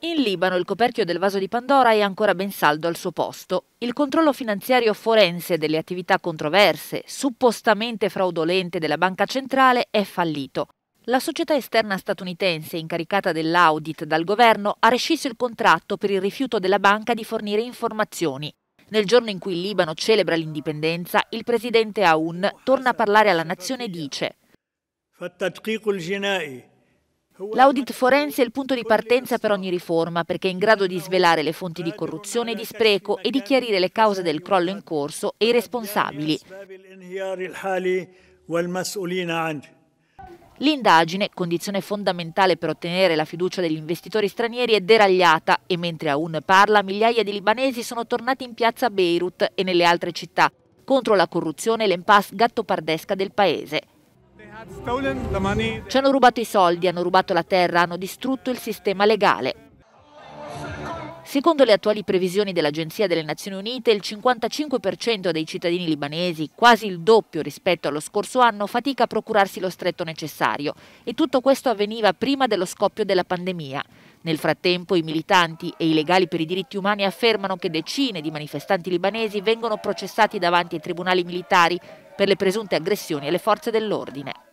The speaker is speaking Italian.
In Libano il coperchio del vaso di Pandora è ancora ben saldo al suo posto. Il controllo finanziario forense delle attività controverse, suppostamente fraudolente della Banca Centrale, è fallito. La società esterna statunitense incaricata dell'audit dal governo ha rescisso il contratto per il rifiuto della banca di fornire informazioni. Nel giorno in cui il Libano celebra l'indipendenza, il presidente Aoun torna a parlare alla nazione e dice L'audit forense è il punto di partenza per ogni riforma perché è in grado di svelare le fonti di corruzione e di spreco e di chiarire le cause del crollo in corso e i responsabili. L'indagine, condizione fondamentale per ottenere la fiducia degli investitori stranieri, è deragliata e mentre Aoun parla migliaia di libanesi sono tornati in piazza Beirut e nelle altre città contro la corruzione e l'impasse gattopardesca del paese. Ci hanno rubato i soldi, hanno rubato la terra, hanno distrutto il sistema legale. Secondo le attuali previsioni dell'Agenzia delle Nazioni Unite, il 55% dei cittadini libanesi, quasi il doppio rispetto allo scorso anno, fatica a procurarsi lo stretto necessario e tutto questo avveniva prima dello scoppio della pandemia. Nel frattempo i militanti e i legali per i diritti umani affermano che decine di manifestanti libanesi vengono processati davanti ai tribunali militari per le presunte aggressioni alle forze dell'ordine.